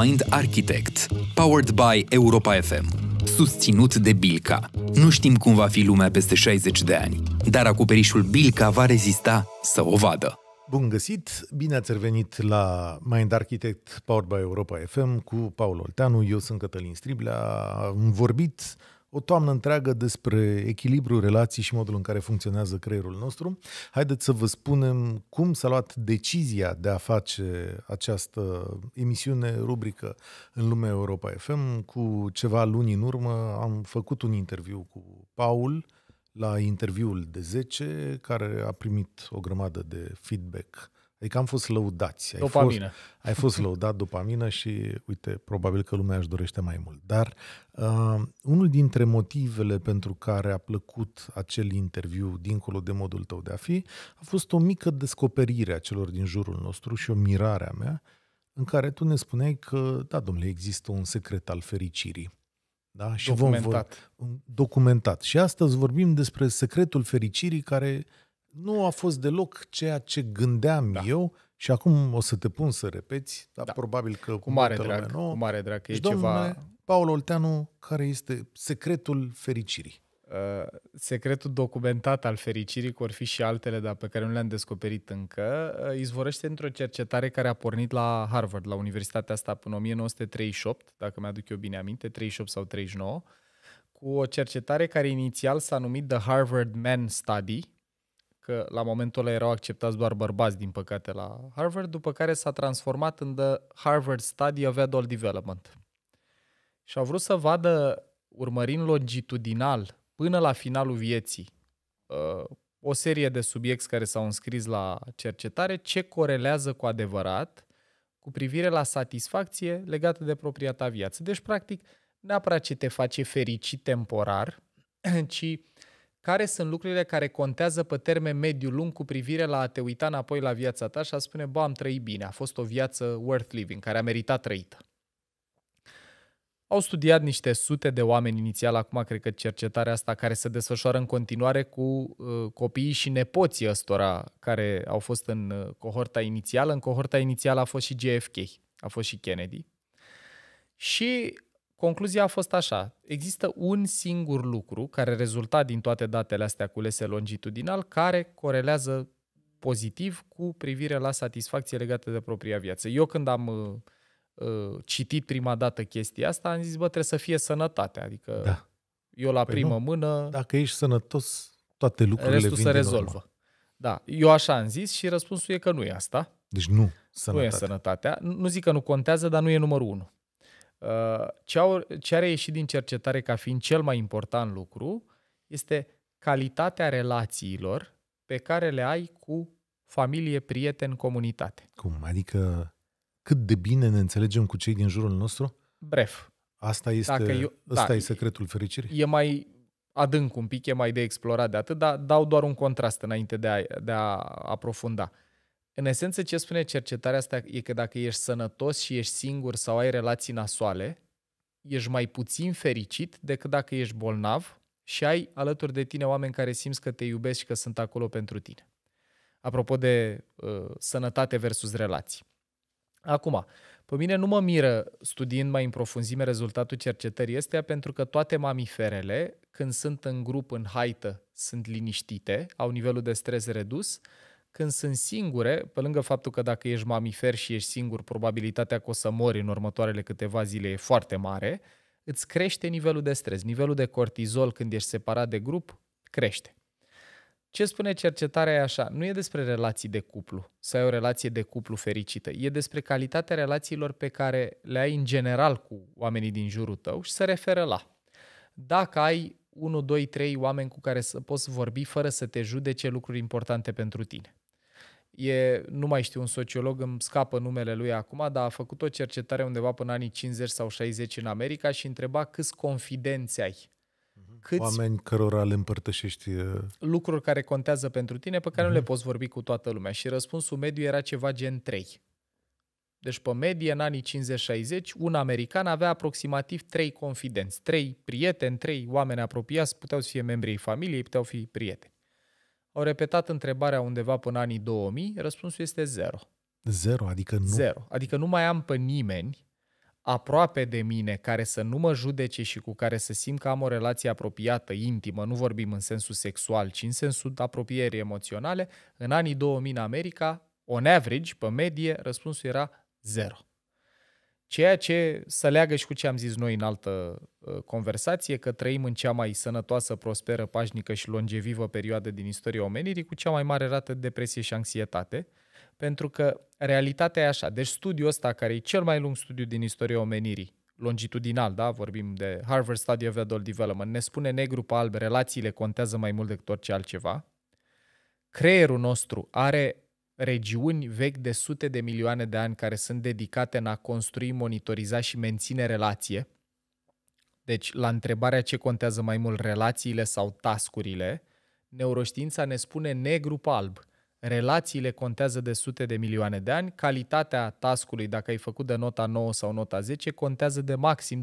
Mind Architect, powered by Europa FM, susținut de Bilca. Nu știm cum va fi lumea peste 60 de ani, dar acoperișul Bilca va rezista să o vadă. Bun găsit! Bine ați revenit la Mind Architect Powered by Europa FM cu Paul Olteanu. Eu sunt Cătălin Striblea. Am vorbit uh, o toamnă întreagă despre echilibru, relații și modul în care funcționează creierul nostru. Haideți să vă spunem cum s-a luat decizia de a face această emisiune, rubrică în lumea Europa FM. Cu ceva luni în urmă am făcut un interviu cu Paul la interviul de 10, care a primit o grămadă de feedback Adică am fost lăudați. Ai dopamină. Fost, ai fost lăudat, dopamină și, uite, probabil că lumea își dorește mai mult. Dar uh, unul dintre motivele pentru care a plăcut acel interviu, dincolo de modul tău de a fi, a fost o mică descoperire a celor din jurul nostru și o mirare a mea, în care tu ne spuneai că, da, domnule, există un secret al fericirii. Da? Și documentat. Vom, vor, documentat. Și astăzi vorbim despre secretul fericirii care nu a fost deloc ceea ce gândeam da. eu și acum o să te pun să repeți, dar da. probabil că cu mare drag, nu, cu mare drag că e domnule, ceva Paul Olteanu, care este secretul fericirii? Uh, secretul documentat al fericirii, că or fi și altele, dar pe care nu le-am descoperit încă, uh, izvorăște într-o cercetare care a pornit la Harvard, la universitatea asta până 1938, dacă mi-aduc eu bine aminte, 38 sau 39, cu o cercetare care inițial s-a numit The Harvard Men Study, că la momentul ăla erau acceptați doar bărbați, din păcate, la Harvard, după care s-a transformat în The Harvard Study of Adult Development. Și au vrut să vadă, urmărind longitudinal, până la finalul vieții, uh, o serie de subiecti care s-au înscris la cercetare, ce corelează cu adevărat cu privire la satisfacție legată de propria ta viață. Deci, practic, neapărat ce te face fericit temporar, ci care sunt lucrurile care contează pe termen mediu lung cu privire la a te uita înapoi la viața ta și a spune, bă, am trăit bine, a fost o viață worth living, care a meritat trăită. Au studiat niște sute de oameni inițial, acum cred că cercetarea asta care se desfășoară în continuare cu uh, copiii și nepoții ăstora care au fost în uh, cohorta inițială. În cohorta inițială a fost și JFK, a fost și Kennedy. Și Concluzia a fost așa. Există un singur lucru care rezulta din toate datele astea culese longitudinal care corelează pozitiv cu privire la satisfacție legată de propria viață. Eu când am uh, uh citit prima dată chestia asta, am zis, bă, trebuie să fie sănătate. Adică da. eu la păi primă nu. mână... Dacă ești sănătos, toate lucrurile Restul vin se rezolvă. Normal. Da, eu așa am zis și răspunsul e că nu e asta. Deci nu, sănătatea. Nu e sănătatea. Nu zic că nu contează, dar nu e numărul unu. Uh, ce, au, ce a din cercetare ca fiind cel mai important lucru este calitatea relațiilor pe care le ai cu familie, prieten, comunitate. Cum? Adică cât de bine ne înțelegem cu cei din jurul nostru? Bref. Asta este, Dacă eu, asta da, e secretul fericirii? E mai adânc un pic, e mai de explorat de atât, dar dau doar un contrast înainte de a, de a aprofunda. Uh, în esență, ce spune cercetarea asta e că dacă ești sănătos și ești singur sau ai relații nasoale, ești mai puțin fericit decât dacă ești bolnav și ai alături de tine oameni care simți că te iubesc și că sunt acolo pentru tine. Apropo de uh, sănătate versus relații. Acum, pe mine nu mă miră studiind mai în profunzime rezultatul cercetării este pentru că toate mamiferele, când sunt în grup, în haită, sunt liniștite, au nivelul de stres redus, când sunt singure, pe lângă faptul că dacă ești mamifer și ești singur, probabilitatea că o să mori în următoarele câteva zile e foarte mare, îți crește nivelul de stres. Nivelul de cortizol când ești separat de grup crește. Ce spune cercetarea e așa, nu e despre relații de cuplu, să ai o relație de cuplu fericită, e despre calitatea relațiilor pe care le ai în general cu oamenii din jurul tău și se referă la. Dacă ai 1, 2, 3 oameni cu care să poți vorbi fără să te judece lucruri importante pentru tine. E, nu mai știu, un sociolog, îmi scapă numele lui acum, dar a făcut o cercetare undeva până anii 50 sau 60 în America și întreba câți confidențe ai. Mhm. Câți Oameni cărora le împărtășești... Lucruri care contează pentru tine, pe care uh-huh. nu le mhm. poți vorbi cu toată lumea. Și răspunsul mediu era ceva gen 3. Deci, pe medie, în anii 50-60, un american avea aproximativ trei confidenți, trei prieteni, trei oameni apropiați, puteau să fie membrii familiei, puteau fi prieteni. Au repetat întrebarea undeva până anii 2000, răspunsul este zero. Zero, adică nu. Zero. Adică nu mai am pe nimeni aproape de mine care să nu mă judece și cu care să simt că am o relație apropiată, intimă, nu vorbim în sensul sexual, ci în sensul apropierii emoționale, în anii 2000 în America, on average, pe medie, răspunsul era zero. Ceea ce să leagă și cu ce am zis noi în altă ă, conversație, că trăim în cea mai sănătoasă, prosperă, pașnică și longevivă perioadă din istoria omenirii, cu cea mai mare rată de depresie și anxietate, pentru că realitatea e așa. Deci studiul ăsta, care e cel mai lung studiu din istoria omenirii, longitudinal, da? vorbim de Harvard Study of Adult Development, ne spune negru pe alb, relațiile contează mai mult decât orice altceva. Creierul nostru are regiuni vechi de sute de milioane de ani care sunt dedicate în a construi, monitoriza și menține relație. Deci, la întrebarea ce contează mai mult, relațiile sau tascurile, neuroștiința ne spune negru pe alb. Relațiile contează de sute de milioane de ani, calitatea tascului, dacă ai făcut de nota 9 sau nota 10, contează de maxim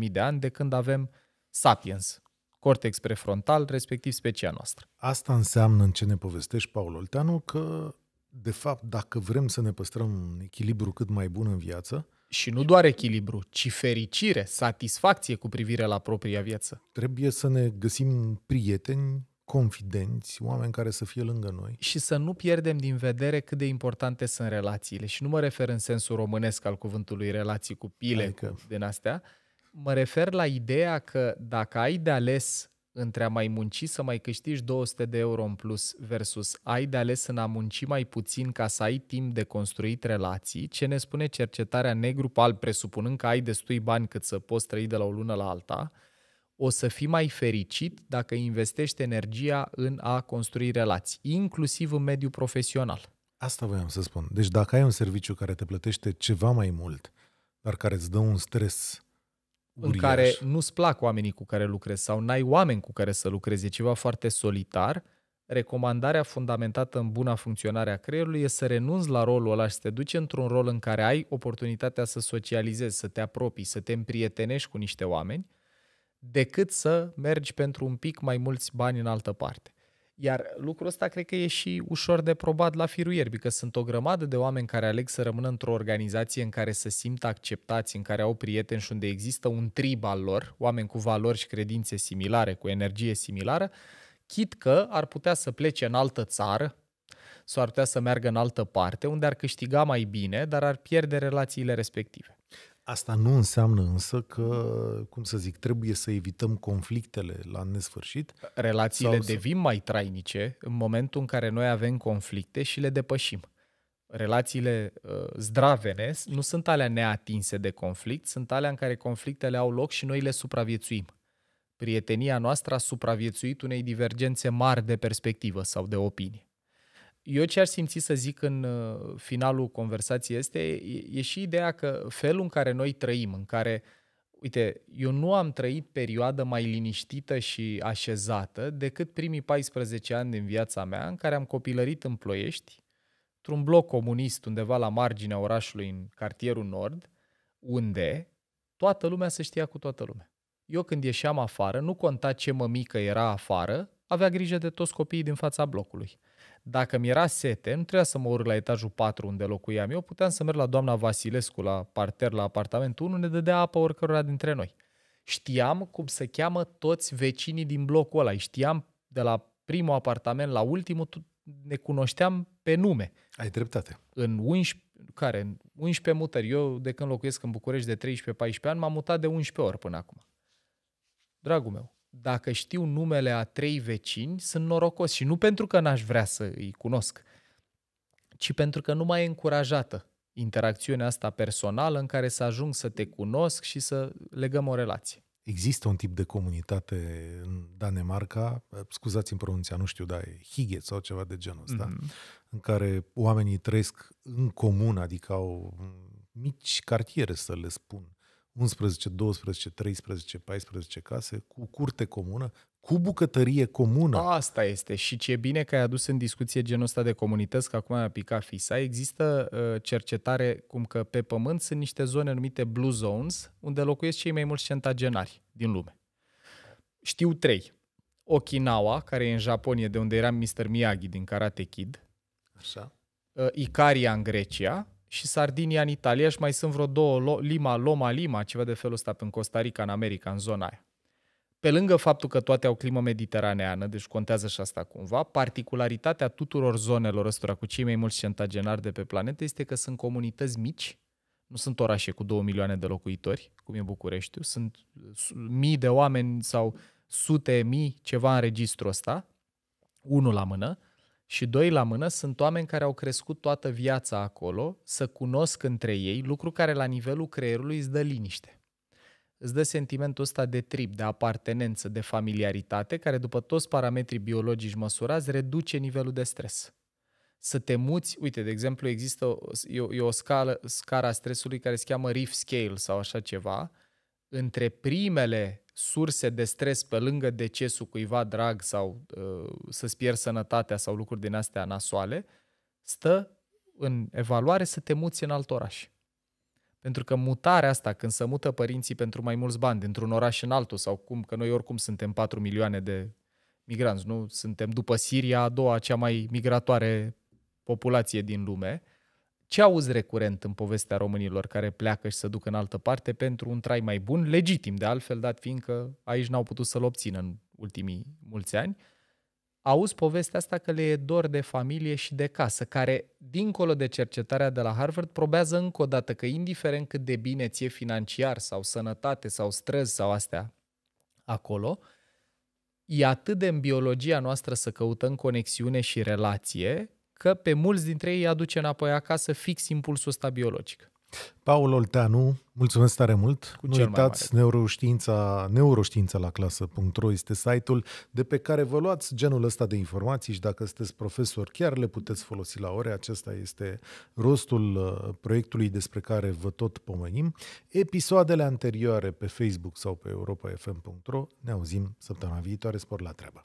250.000 de ani de când avem Sapiens cortex prefrontal, respectiv specia noastră. Asta înseamnă în ce ne povestești, Paul Olteanu, că de fapt, dacă vrem să ne păstrăm un echilibru cât mai bun în viață, și nu doar echilibru, ci fericire, satisfacție cu privire la propria viață. Trebuie să ne găsim prieteni, confidenți, oameni care să fie lângă noi. Și să nu pierdem din vedere cât de importante sunt relațiile. Și nu mă refer în sensul românesc al cuvântului relații cu pile adică... din astea, Mă refer la ideea că dacă ai de ales între a mai munci să mai câștigi 200 de euro în plus versus ai de ales în a munci mai puțin ca să ai timp de construit relații, ce ne spune cercetarea negru al presupunând că ai destui bani cât să poți trăi de la o lună la alta, o să fii mai fericit dacă investești energia în a construi relații, inclusiv în mediul profesional. Asta voiam să spun. Deci dacă ai un serviciu care te plătește ceva mai mult, dar care îți dă un stres Uriaș. în care nu-ți plac oamenii cu care lucrezi sau n-ai oameni cu care să lucrezi, e ceva foarte solitar, recomandarea fundamentată în buna funcționare a creierului e să renunți la rolul ăla și să te duci într-un rol în care ai oportunitatea să socializezi, să te apropii, să te împrietenești cu niște oameni, decât să mergi pentru un pic mai mulți bani în altă parte. Iar lucrul ăsta cred că e și ușor de probat la firul ierbii, că sunt o grămadă de oameni care aleg să rămână într-o organizație în care se simt acceptați, în care au prieteni și unde există un trib al lor, oameni cu valori și credințe similare, cu energie similară, chit că ar putea să plece în altă țară sau ar putea să meargă în altă parte, unde ar câștiga mai bine, dar ar pierde relațiile respective. Asta nu înseamnă însă că, cum să zic, trebuie să evităm conflictele la nesfârșit. Relațiile sau devin mai trainice în momentul în care noi avem conflicte și le depășim. Relațiile uh, zdravene nu sunt alea neatinse de conflict, sunt alea în care conflictele au loc și noi le supraviețuim. Prietenia noastră a supraviețuit unei divergențe mari de perspectivă sau de opinie. Eu ce aș simți să zic în uh, finalul conversației este, e, și ideea că felul în care noi trăim, în care, uite, eu nu am trăit perioadă mai liniștită și așezată decât primii 14 ani din viața mea, în care am copilărit în Ploiești, într-un bloc comunist undeva la marginea orașului, în cartierul nord, unde toată lumea se știa cu toată lumea. Eu când ieșeam afară, nu conta ce mămică era afară, avea grijă de toți copiii din fața blocului. Dacă mi era sete, nu trebuia să mă urc la etajul 4 unde locuiam eu, puteam să merg la doamna Vasilescu la parter, la apartamentul 1, ne dădea apă oricărora dintre noi. Știam cum se cheamă toți vecinii din blocul ăla. Știam de la primul apartament la ultimul, ne cunoșteam pe nume. Ai dreptate. În 11, care? În 11 mutări. Eu, de când locuiesc în București de 13-14 ani, m-am mutat de 11 ori până acum. Dragul meu, dacă știu numele a trei vecini, sunt norocos și nu pentru că n-aș vrea să îi cunosc, ci pentru că nu mai e încurajată interacțiunea asta personală în care să ajung să te cunosc și să legăm o relație. Există un tip de comunitate în Danemarca, scuzați-mi pronunția, nu știu, dar e Higet sau ceva de genul ăsta, mm-hmm. în care oamenii trăiesc în comun, adică au mici cartiere, să le spun, 11, 12, 13, 14 case, cu curte comună, cu bucătărie comună. Asta este și ce bine că ai adus în discuție genul ăsta de comunități, că acum a picat FISA. Există uh, cercetare cum că pe pământ sunt niște zone numite Blue Zones, unde locuiesc cei mai mulți centagenari din lume. Știu trei. Okinawa, care e în Japonia, de unde era Mr. Miyagi din Karate Kid. Așa. Uh, Icaria în Grecia și Sardinia în Italia și mai sunt vreo două, Lima, Loma, Lima, ceva de felul ăsta în Costa Rica, în America, în zona aia. Pe lângă faptul că toate au climă mediteraneană, deci contează și asta cumva, particularitatea tuturor zonelor ăstora cu cei mai mulți centagenari de pe planetă este că sunt comunități mici, nu sunt orașe cu două milioane de locuitori, cum e Bucureștiu, sunt mii de oameni sau sute mii, ceva în registrul ăsta, unul la mână, și doi la mână sunt oameni care au crescut toată viața acolo, să cunosc între ei, lucru care la nivelul creierului îți dă liniște. Îți dă sentimentul ăsta de trip, de apartenență, de familiaritate, care după toți parametrii biologici măsurați, reduce nivelul de stres. Să te muți, uite, de exemplu, există, e o, e o scală, scara stresului care se cheamă Reef Scale sau așa ceva, între primele surse de stres pe lângă decesul cuiva drag sau uh, să-ți pierzi sănătatea sau lucruri din astea nasoale, stă în evaluare să te muți în alt oraș. Pentru că mutarea asta, când se mută părinții pentru mai mulți bani, dintr-un oraș în altul, sau cum, că noi oricum suntem 4 milioane de migranți, nu? Suntem după Siria a doua cea mai migratoare populație din lume, ce auzi recurent în povestea românilor care pleacă și se duc în altă parte pentru un trai mai bun, legitim de altfel, dat fiindcă aici n-au putut să-l obțină în ultimii mulți ani? Auzi povestea asta că le e dor de familie și de casă, care, dincolo de cercetarea de la Harvard, probează încă o dată că, indiferent cât de bine ție financiar sau sănătate sau străzi sau astea acolo, e atât de în biologia noastră să căutăm conexiune și relație, că pe mulți dintre ei aduce înapoi acasă fix impulsul ăsta biologic. Paul Olteanu, mulțumesc tare mult. Cu nu uitați, neuroștiința, neuroștiința la clasă.ro este site-ul de pe care vă luați genul ăsta de informații și dacă sunteți profesor chiar le puteți folosi la ore. Acesta este rostul uh, proiectului despre care vă tot pomenim. Episoadele anterioare pe Facebook sau pe europafm.ro. Ne auzim săptămâna viitoare. Spor la treabă!